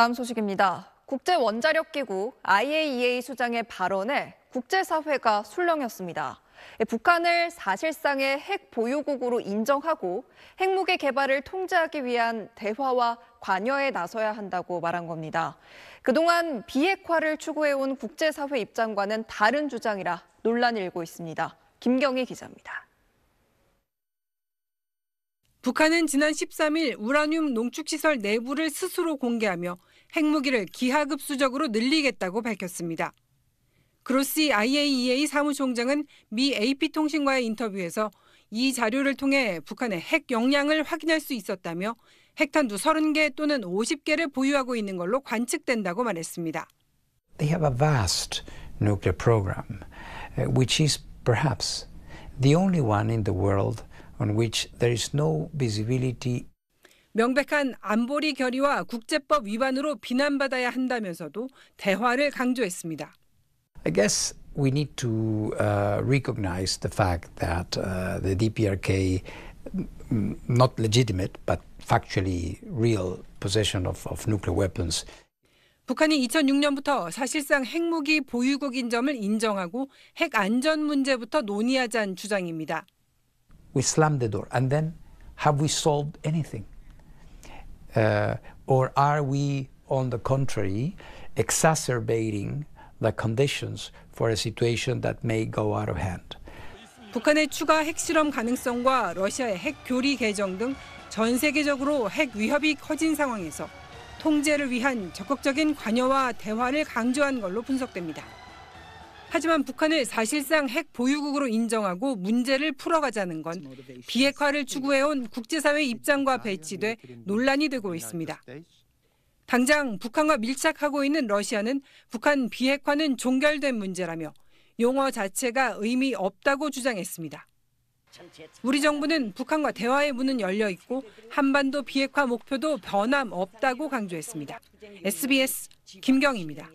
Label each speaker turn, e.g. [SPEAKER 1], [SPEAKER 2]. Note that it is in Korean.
[SPEAKER 1] 다음 소식입니다. 국제 원자력 기구 IAEA 수장의 발언에 국제사회가 술렁였습니다. 예, 북한을 사실상의 핵 보유국으로 인정하고 핵무기 개발을 통제하기 위한 대화와 관여에 나서야 한다고 말한 겁니다. 그동안 비핵화를 추구해온 국제사회 입장과는 다른 주장이라 논란이 일고 있습니다. 김경희 기자입니다.
[SPEAKER 2] 북한은 지난 13일 우라늄 농축시설 내부를 스스로 공개하며 핵무기를 기하급수적으로 늘리겠다고 밝혔습니다. 그로시 IAEA 사무총장은 미 AP통신과의 인터뷰에서 이 자료를 통해 북한의 핵 역량을 확인할 수 있었다며 핵탄두 30개 또는 50개를 보유하고 있는 걸로 관측된다고 말했습니다.
[SPEAKER 3] They have a vast nuclear program uh, which is perhaps the only one in the world on which there is no visibility.
[SPEAKER 2] 명백한 안보리 결의와 국제법 위반으로 비난받아야 한다면서도 대화를 강조했습니다.
[SPEAKER 3] I guess we need to uh, recognize the fact that uh, the DPRK not legitimate but factually real possession of, of nuclear weapons
[SPEAKER 2] 북한이 2006년부터 사실상 핵무기 보유국인 점을 인정하고 핵 안전 문제부터 논의하자는 주장입니다.
[SPEAKER 3] we slam the door. And then have we solved anything? Uh, or are we, on the contrary, exacerbating the conditions for a situation that may go out of hand?
[SPEAKER 2] 북한의 추가 핵실험 가능성과 러시아의 핵 교리 개정 등 전 세계적으로 핵 위협이 커진 상황에서 통제를 위한 적극적인 관여와 대화를 강조한 걸로 분석됩니다. 하지만 북한을 사실상 핵 보유국으로 인정하고 문제를 풀어가자는 건 비핵화를 추구해온 국제사회 입장과 배치돼 논란이 되고 있습니다. 당장 북한과 밀착하고 있는 러시아는 북한 비핵화는 종결된 문제라며 용어 자체가 의미 없다고 주장했습니다. 우리 정부는 북한과 대화의 문은 열려 있고 한반도 비핵화 목표도 변함없다고 강조했습니다. SBS 김경입니다.